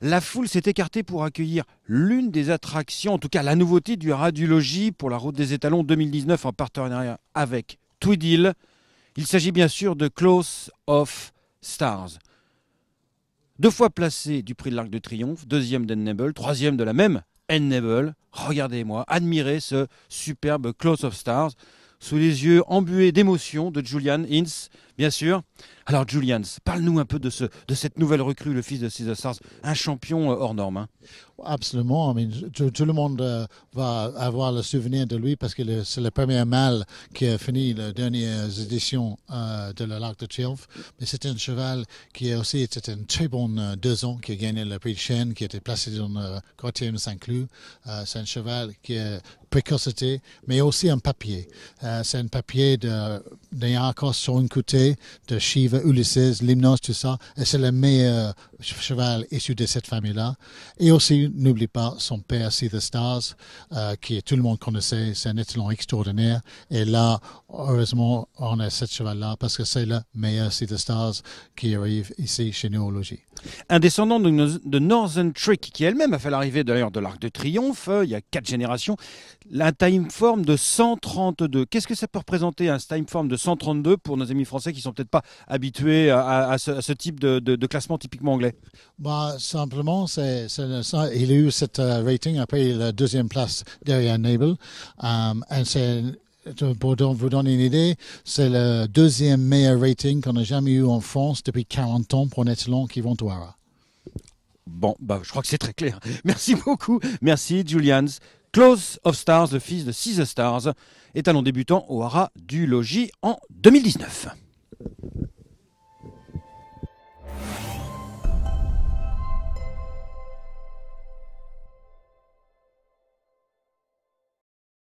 La foule s'est écartée pour accueillir l'une des attractions, en tout cas la nouveauté du radiologie pour la route des étalons 2019 en partenariat avec Tweedil. Il s'agit bien sûr de Close of Stars. Deux fois placé du prix de l'Arc de Triomphe, deuxième d'Enable, troisième de la même Enable. Regardez-moi, admirez ce superbe Close of Stars sous les yeux embués d'émotion de Julian Hintz, bien sûr. Alors, Julian, parle-nous un peu de, cette nouvelle recrue, le fils de César Sars, un champion euh, hors norme. Hein. Absolument. tout, le monde euh, va avoir le souvenir de lui parce que c'est le premier mâle qui a fini les dernières éditions euh, de la Lac de Triomphe. Mais c'est un cheval qui a aussi été un très bon deux ans, qui a gagné le prix de chaîne, qui a été placé dans le de Saint-Cloud. c'est un cheval qui a précocité, mais aussi un papier. c'est un papier de, sur une côté de Shiva, Ulysses, Limnos, tout ça. Et c'est la meilleure cheval issu de cette famille-là. Et aussi, n'oublie pas son père, See the Stars, euh, qui tout le monde connaissait. C'est un étalon extraordinaire. Et là, heureusement, on a cette cheval-là parce que c'est le meilleur See the Stars qui arrive ici chez nous Un descendant de, Northern Trick, qui elle-même a fait l'arrivée d'ailleurs de l'Arc de Triomphe euh, il y a quatre générations, un time form de 132. Qu'est-ce que ça peut représenter un time form de 132 pour nos amis français qui sont peut-être pas habitués à, ce, type de classement typiquement anglais bah, simplement, il a eu cette euh, rating après la deuxième place derrière Nable. et euh, pour vous donner une idée, c'est le deuxième meilleur rating qu'on a jamais eu en France depuis 40 ans pour un élan qui vont Hara. Bon, bah, je crois que c'est très clair. Merci beaucoup. Merci, Julians. Close of Stars, le fils de Six Stars, est étalon débutant au Hara du Logis en 2019.